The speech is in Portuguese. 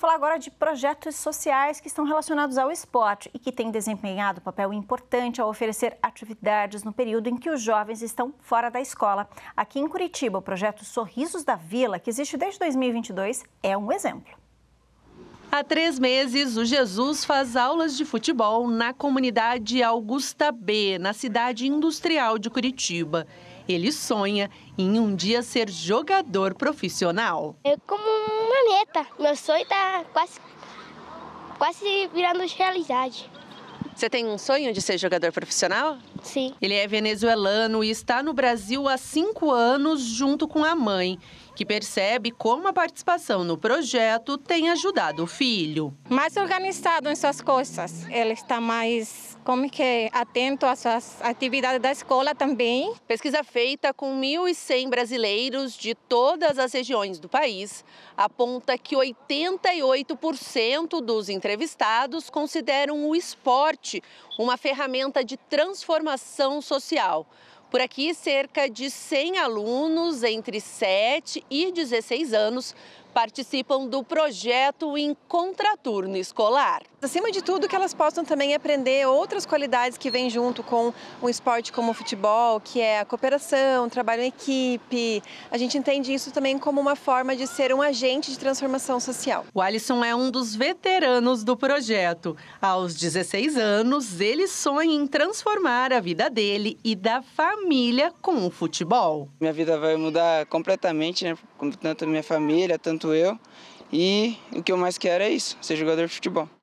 Vamos falar agora de projetos sociais que estão relacionados ao esporte e que têm desempenhado papel importante ao oferecer atividades no período em que os jovens estão fora da escola. Aqui em Curitiba, o projeto Sorrisos da Vila, que existe desde 2022, é um exemplo. Há três meses, o Jesus faz aulas de futebol na comunidade Augusta B, na cidade industrial de Curitiba. Ele sonha em um dia ser jogador profissional. É como uma meta. Meu sonho está quase, quase virando realidade. Você tem um sonho de ser jogador profissional? Sim. Ele é venezuelano e está no Brasil há cinco anos junto com a mãe que percebe como a participação no projeto tem ajudado o filho. Mais organizado em suas coisas, ele está mais como que é atento às suas atividades da escola também. Pesquisa feita com 1.100 brasileiros de todas as regiões do país aponta que 88% dos entrevistados consideram o esporte uma ferramenta de transformação social. Por aqui, cerca de 100 alunos entre 7 e 16 anos participam do projeto em contraturno escolar. Acima de tudo, que elas possam também aprender outras qualidades que vêm junto com um esporte como o futebol, que é a cooperação, trabalho em equipe. A gente entende isso também como uma forma de ser um agente de transformação social. O Alisson é um dos veteranos do projeto. Aos 16 anos, ele sonha em transformar a vida dele e da família com o futebol. Minha vida vai mudar completamente, né? Tanto minha família, tanto quanto eu. E o que eu mais quero é isso, ser jogador de futebol.